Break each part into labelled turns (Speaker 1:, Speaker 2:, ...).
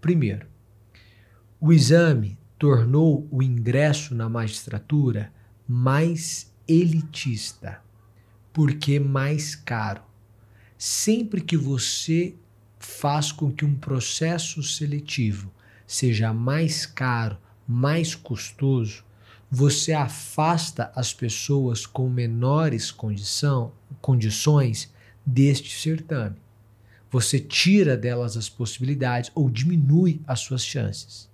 Speaker 1: Primeiro, o exame tornou o ingresso na magistratura mais elitista, porque mais caro. Sempre que você faz com que um processo seletivo seja mais caro, mais custoso, você afasta as pessoas com menores condição, condições deste certame você tira delas as possibilidades ou diminui as suas chances.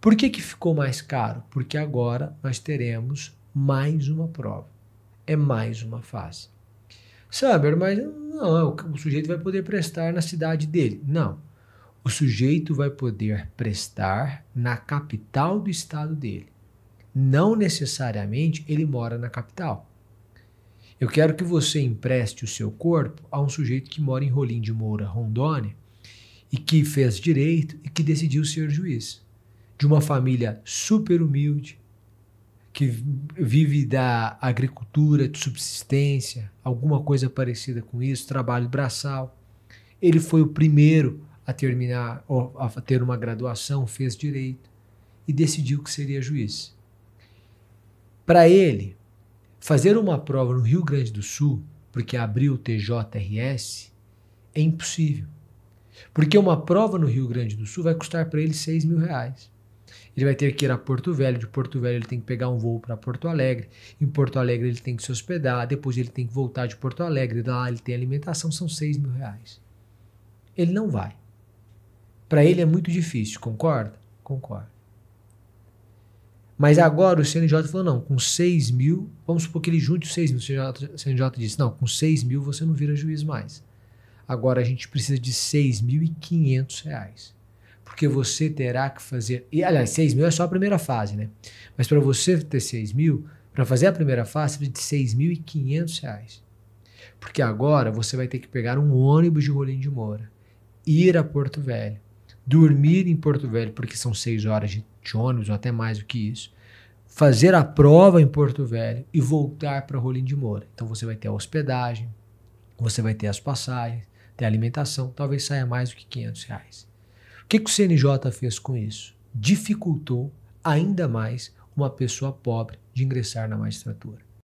Speaker 1: Por que, que ficou mais caro? Porque agora nós teremos mais uma prova. É mais uma fase. Saber, mas não, o sujeito vai poder prestar na cidade dele. Não. O sujeito vai poder prestar na capital do estado dele. Não necessariamente ele mora na capital. Eu quero que você empreste o seu corpo a um sujeito que mora em Rolim de Moura, Rondônia, e que fez direito e que decidiu ser juiz. De uma família super humilde, que vive da agricultura de subsistência, alguma coisa parecida com isso, trabalho braçal. Ele foi o primeiro a terminar, a ter uma graduação, fez direito e decidiu que seria juiz. Para ele, Fazer uma prova no Rio Grande do Sul, porque abriu o TJRS, é impossível. Porque uma prova no Rio Grande do Sul vai custar para ele 6 mil reais. Ele vai ter que ir a Porto Velho, de Porto Velho ele tem que pegar um voo para Porto Alegre, em Porto Alegre ele tem que se hospedar, depois ele tem que voltar de Porto Alegre, lá ele tem alimentação, são 6 mil reais. Ele não vai. Para ele é muito difícil, concorda? Concordo. Mas hum. agora o CNJ falou, não, com 6 mil, vamos supor que ele junte os 6 mil. O CNJ, CNJ disse, não, com 6 mil você não vira juiz mais. Agora a gente precisa de 6.500 reais. Porque você terá que fazer. E, aliás, 6 mil é só a primeira fase, né? Mas para você ter 6 mil, para fazer a primeira fase, você precisa de 6.500 reais. Porque agora você vai ter que pegar um ônibus de Rolim de Moura, ir a Porto Velho, dormir em Porto Velho, porque são seis horas de, de ônibus ou até mais do que isso, fazer a prova em Porto Velho e voltar para Rolim de Moura. Então você vai ter a hospedagem, você vai ter as passagens, ter a alimentação, talvez saia mais do que 500 reais. O que, que o CNJ fez com isso? Dificultou ainda mais uma pessoa pobre de ingressar na magistratura.